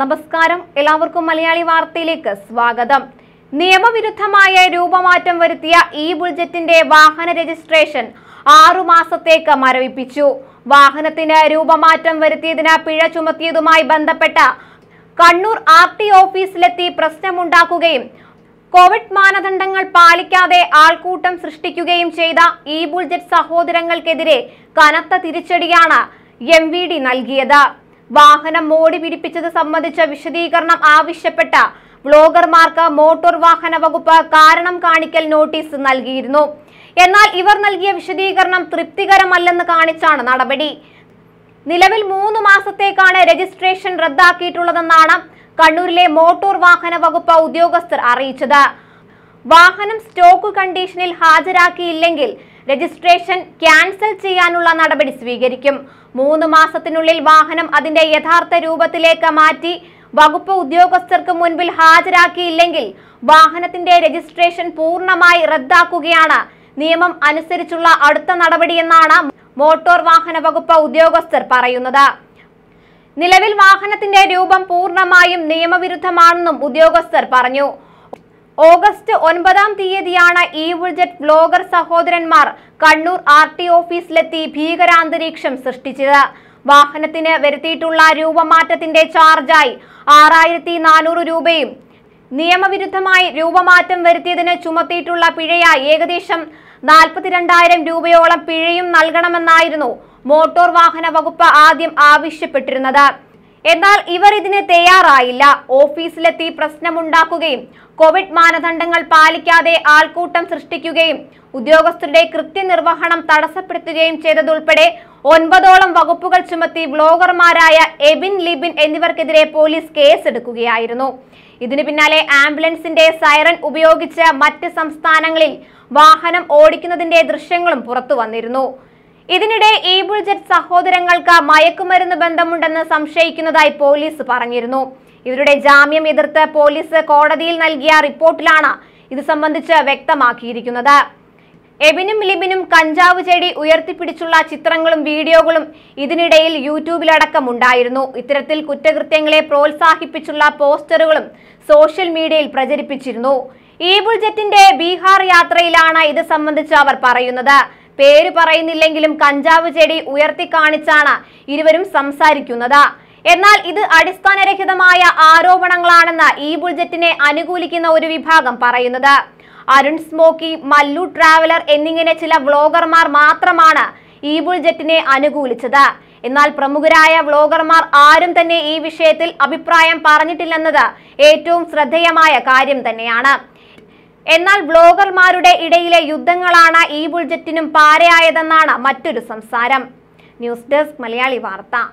നമസ്കാരം എല്ലാവർക്കും മലയാളി വാർത്തയിലേക്ക് സ്വാഗതം നിയമവിരുദ്ധമായ രൂപമാറ്റം വരുത്തിയ ഇ ബുൾജറ്റിന്റെ വാഹന രജിസ്ട്രേഷൻ ആറു മാസത്തേക്ക് മരവിപ്പിച്ചു വാഹനത്തിന് രൂപമാറ്റം വരുത്തിയതിന് പിഴ ചുമത്തിയതുമായി ബന്ധപ്പെട്ട കണ്ണൂർ ആർ ടി ഓഫീസിലെത്തി പ്രശ്നമുണ്ടാക്കുകയും കോവിഡ് മാനദണ്ഡങ്ങൾ പാലിക്കാതെ ആൾക്കൂട്ടം സൃഷ്ടിക്കുകയും ചെയ്ത ഇ ബുൾജറ്റ് സഹോദരങ്ങൾക്കെതിരെ കനത്ത തിരിച്ചടിയാണ് എം വി ഡി നൽകിയത് വാഹനം മോടി പിടിപ്പിച്ചത് സംബന്ധിച്ച വിശദീകരണം ആവശ്യപ്പെട്ട വ്ളോഗർമാർക്ക് മോട്ടോർ വാഹന വകുപ്പ് കാരണം കാണിക്കൽ നോട്ടീസ് നൽകിയിരുന്നു എന്നാൽ ഇവർ നൽകിയ വിശദീകരണം തൃപ്തികരമല്ലെന്ന് കാണിച്ചാണ് നടപടി നിലവിൽ മൂന്ന് മാസത്തേക്കാണ് രജിസ്ട്രേഷൻ റദ്ദാക്കിയിട്ടുള്ളതെന്നാണ് കണ്ണൂരിലെ മോട്ടോർ വാഹന വകുപ്പ് ഉദ്യോഗസ്ഥർ അറിയിച്ചത് വാഹനം സ്റ്റോക്ക് കണ്ടീഷനിൽ ഹാജരാക്കിയില്ലെങ്കിൽ രജിസ്ട്രേഷൻ ക്യാൻസൽ ചെയ്യാനുള്ള നടപടി സ്വീകരിക്കും മൂന്ന് മാസത്തിനുള്ളിൽ വാഹനം അതിന്റെ യഥാർത്ഥ രൂപത്തിലേക്ക് മാറ്റി വകുപ്പ് ഉദ്യോഗസ്ഥർക്ക് മുൻപിൽ ഹാജരാക്കിയില്ലെങ്കിൽ വാഹനത്തിന്റെ രജിസ്ട്രേഷൻ പൂർണ്ണമായി റദ്ദാക്കുകയാണ് നിയമം അനുസരിച്ചുള്ള അടുത്ത നടപടിയെന്നാണ് മോട്ടോർ വാഹന വകുപ്പ് ഉദ്യോഗസ്ഥർ പറയുന്നത് നിലവിൽ വാഹനത്തിന്റെ രൂപം പൂർണ്ണമായും നിയമവിരുദ്ധമാണെന്നും ഉദ്യോഗസ്ഥർ പറഞ്ഞു ഓഗസ്റ്റ് ഒൻപതാം തീയതിയാണ് ഈ ബുൾജറ്റ് വ്ലോഗർ സഹോദരന്മാർ കണ്ണൂർ ആർ ടി ഓഫീസിലെത്തി ഭീകരാന്തരീക്ഷം സൃഷ്ടിച്ചത് വാഹനത്തിന് വരുത്തിയിട്ടുള്ള രൂപമാറ്റത്തിന്റെ ചാർജായി ആറായിരത്തി നാനൂറ് രൂപയും നിയമവിരുദ്ധമായി രൂപമാറ്റം വരുത്തിയതിന് ചുമത്തിയിട്ടുള്ള പിഴയായി ഏകദേശം നാൽപ്പത്തിരണ്ടായിരം രൂപയോളം പിഴയും നൽകണമെന്നായിരുന്നു മോട്ടോർ വാഹന വകുപ്പ് ആദ്യം ആവശ്യപ്പെട്ടിരുന്നത് എന്നാൽ ഇവർ ഇതിന് തയ്യാറായില്ല ഓഫീസിലെത്തി പ്രശ്നമുണ്ടാക്കുകയും കോവിഡ് മാനദണ്ഡങ്ങൾ പാലിക്കാതെ ആൾക്കൂട്ടം സൃഷ്ടിക്കുകയും ഉദ്യോഗസ്ഥരുടെ കൃത്യനിർവഹണം തടസ്സപ്പെടുത്തുകയും ചെയ്തതുൾപ്പെടെ ഒൻപതോളം വകുപ്പുകൾ ചുമത്തി വ്ലോഗർമാരായ എബിൻ ലിബിൻ എന്നിവർക്കെതിരെ പോലീസ് കേസെടുക്കുകയായിരുന്നു ഇതിനു പിന്നാലെ ആംബുലൻസിന്റെ സൈറൻ ഉപയോഗിച്ച് മറ്റ് സംസ്ഥാനങ്ങളിൽ വാഹനം ഓടിക്കുന്നതിന്റെ ദൃശ്യങ്ങളും പുറത്തു വന്നിരുന്നു ഇതിനിടെ ഈബുൾ ജറ്റ് സഹോദരങ്ങൾക്ക് മയക്കുമരുന്ന് ബന്ധമുണ്ടെന്ന് സംശയിക്കുന്നതായി പോലീസ് പറഞ്ഞിരുന്നു ഇവരുടെ ജാമ്യം എതിർത്ത് പോലീസ് കോടതിയിൽ നൽകിയ റിപ്പോർട്ടിലാണ് ഇത് സംബന്ധിച്ച് വ്യക്തമാക്കിയിരിക്കുന്നത് എബിനും ലിബിനും കഞ്ചാവ് ചെടി ഉയർത്തിപ്പിടിച്ചുള്ള ചിത്രങ്ങളും വീഡിയോകളും ഇതിനിടയിൽ ഉണ്ടായിരുന്നു ഇത്തരത്തിൽ കുറ്റകൃത്യങ്ങളെ പ്രോത്സാഹിപ്പിച്ചുള്ള പോസ്റ്ററുകളും സോഷ്യൽ മീഡിയയിൽ പ്രചരിപ്പിച്ചിരുന്നു ഈ ബുൾജറ്റിന്റെ ബീഹാർ യാത്രയിലാണ് ഇത് സംബന്ധിച്ച് അവർ പറയുന്നത് പേര് പറയുന്നില്ലെങ്കിലും കഞ്ചാവ് ചെടി ഉയർത്തിക്കാണിച്ചാണ് ഇരുവരും സംസാരിക്കുന്നത് എന്നാൽ ഇത് അടിസ്ഥാനരഹിതമായ ആരോപണങ്ങളാണെന്ന് ഈ ബുൾജറ്റിനെ അനുകൂലിക്കുന്ന ഒരു വിഭാഗം പറയുന്നത് അരുൺ സ്മോക്കി മല്ലു ട്രാവലർ എന്നിങ്ങനെ ചില വ്ളോഗർമാർ മാത്രമാണ് ഈ ബുൾജറ്റിനെ അനുകൂലിച്ചത് എന്നാൽ പ്രമുഖരായ വ്ളോഗർമാർ ആരും തന്നെ ഈ വിഷയത്തിൽ അഭിപ്രായം പറഞ്ഞിട്ടില്ലെന്നത് ഏറ്റവും ശ്രദ്ധേയമായ കാര്യം തന്നെയാണ് എന്നാൽ ബ്ലോഗർമാരുടെ ഇടയിലെ യുദ്ധങ്ങളാണ് ഈ ബുൾജറ്റിനും പാരയായതെന്നാണ് മറ്റൊരു സംസാരം ന്യൂസ് ഡെസ്ക് മലയാളി വാർത്ത